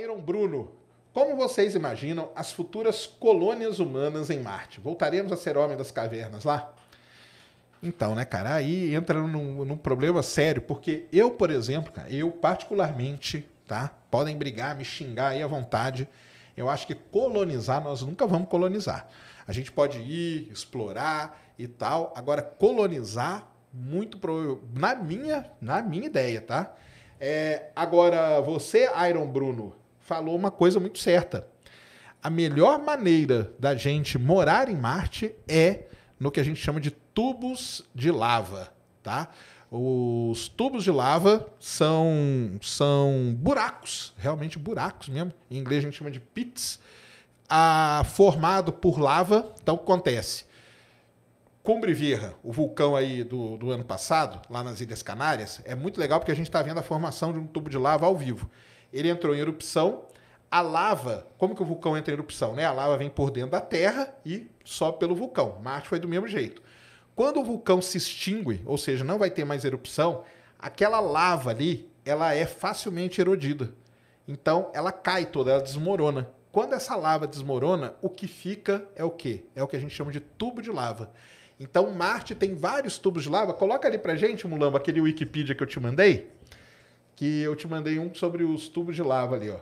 Iron Bruno, como vocês imaginam as futuras colônias humanas em Marte? Voltaremos a ser homem das cavernas lá? Então, né, cara, aí entra num, num problema sério, porque eu, por exemplo, cara, eu particularmente, tá? Podem brigar, me xingar aí à vontade. Eu acho que colonizar, nós nunca vamos colonizar. A gente pode ir, explorar e tal. Agora, colonizar, muito provável, na minha, na minha ideia, tá? É, agora, você, Iron Bruno, falou uma coisa muito certa. A melhor maneira da gente morar em Marte é no que a gente chama de tubos de lava, tá? Os tubos de lava são, são buracos, realmente buracos mesmo. Em inglês a gente chama de pits, ah, formado por lava. Então, o que acontece? Cumbre Vieja, o vulcão aí do, do ano passado, lá nas Ilhas Canárias, é muito legal porque a gente está vendo a formação de um tubo de lava ao vivo. Ele entrou em erupção, a lava, como que o vulcão entra em erupção? Né? A lava vem por dentro da Terra e só pelo vulcão. Marte foi do mesmo jeito. Quando o vulcão se extingue, ou seja, não vai ter mais erupção, aquela lava ali, ela é facilmente erodida. Então, ela cai toda, ela desmorona. Quando essa lava desmorona, o que fica é o quê? É o que a gente chama de tubo de lava. Então, Marte tem vários tubos de lava. Coloca ali pra gente, Mulambo, aquele Wikipedia que eu te mandei. Que eu te mandei um sobre os tubos de lava ali, ó.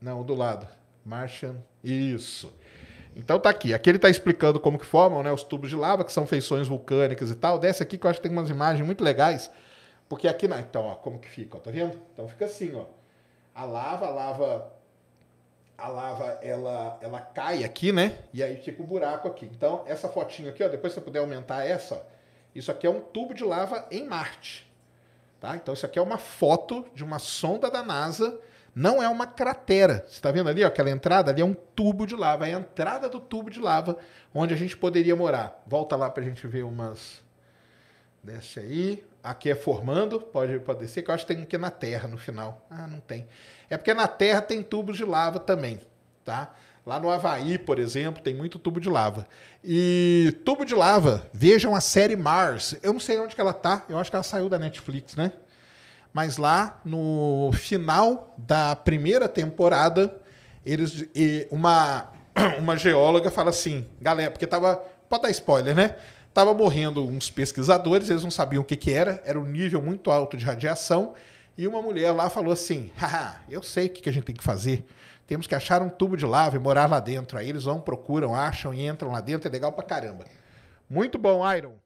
Não, do lado. Martian. Isso. Então tá aqui. Aqui ele tá explicando como que formam, né, os tubos de lava, que são feições vulcânicas e tal. Desce aqui que eu acho que tem umas imagens muito legais. Porque aqui, na então, ó, como que fica, ó, tá vendo? Então fica assim, ó. A lava, a lava a lava ela, ela cai aqui, né? E aí fica o um buraco aqui. Então, essa fotinho aqui, ó, depois se você puder aumentar essa, isso aqui é um tubo de lava em Marte. Tá? Então, isso aqui é uma foto de uma sonda da NASA. Não é uma cratera. Você está vendo ali ó, aquela entrada? Ali é um tubo de lava. É a entrada do tubo de lava onde a gente poderia morar. Volta lá para a gente ver umas, Desce aí. Aqui é formando, pode, pode descer, que eu acho que tem aqui na terra no final. Ah, não tem. É porque na terra tem tubos de lava também, tá? Lá no Havaí, por exemplo, tem muito tubo de lava. E tubo de lava, vejam a série Mars. Eu não sei onde que ela tá, eu acho que ela saiu da Netflix, né? Mas lá no final da primeira temporada, eles uma uma geóloga fala assim, galera, porque tava pode dar spoiler, né? Estava morrendo uns pesquisadores, eles não sabiam o que, que era, era um nível muito alto de radiação. E uma mulher lá falou assim: haha, eu sei o que, que a gente tem que fazer. Temos que achar um tubo de lava e morar lá dentro. Aí eles vão, procuram, acham e entram lá dentro. É legal pra caramba. Muito bom, Iron.